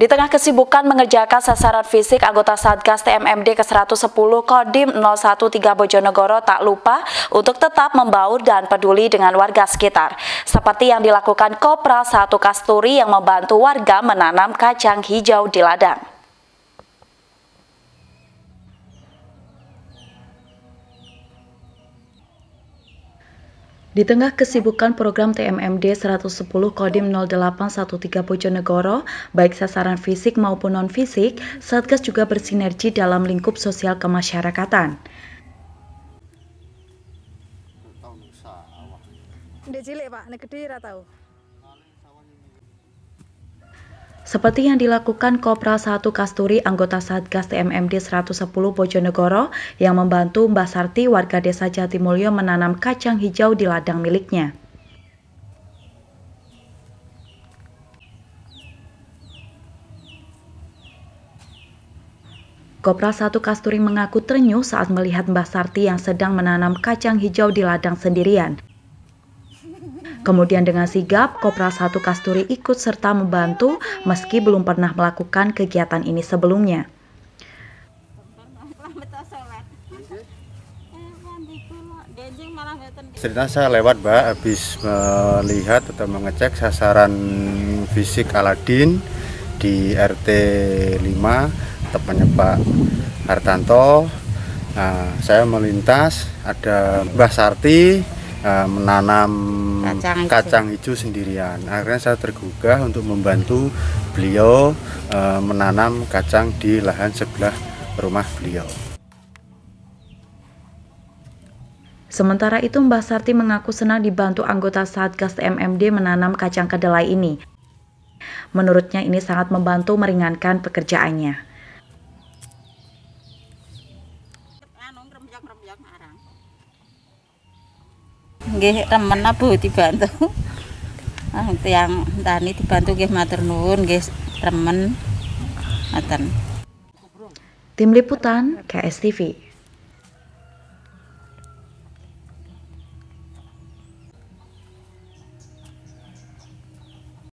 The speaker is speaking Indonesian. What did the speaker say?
Di tengah kesibukan mengerjakan sasaran fisik, anggota Satgas TMMD ke-110 Kodim 013 Bojonegoro tak lupa untuk tetap membaur dan peduli dengan warga sekitar. Seperti yang dilakukan Kopra 1 Kasturi yang membantu warga menanam kacang hijau di ladang. Di tengah kesibukan program TMMD 110 Kodim 0813 Bojonegoro, baik sasaran fisik maupun non-fisik, Satgas juga bersinergi dalam lingkup sosial kemasyarakatan. cilik, Pak, seperti yang dilakukan Kopral 1 Kasturi anggota Satgas TMMD 110 Bojonegoro yang membantu Mbah Sarti warga desa Jatimulyo menanam kacang hijau di ladang miliknya. Kopra 1 Kasturi mengaku ternyuh saat melihat Mbah Sarti yang sedang menanam kacang hijau di ladang sendirian. Kemudian dengan sigap, Kopral 1 Kasturi ikut serta membantu meski belum pernah melakukan kegiatan ini sebelumnya. Cerita saya lewat Mbak, habis melihat atau mengecek sasaran fisik Aladin di RT 5, tepatnya Pak Hartanto. Nah, saya melintas, ada Mbah Sarti eh, menanam Hmm, kacang hijau. kacang hijau sendirian akhirnya saya tergugah untuk membantu beliau e, menanam kacang di lahan sebelah rumah beliau Sementara itu Mbah Sarti mengaku senang dibantu anggota Satgas MMD menanam kacang kedelai ini. Menurutnya ini sangat membantu meringankan pekerjaannya nggih temen Bu dibantu. Ah tiyang tani dibantu nggih matur nuwun nggih remen. Ngoten. Tim liputan KSTV.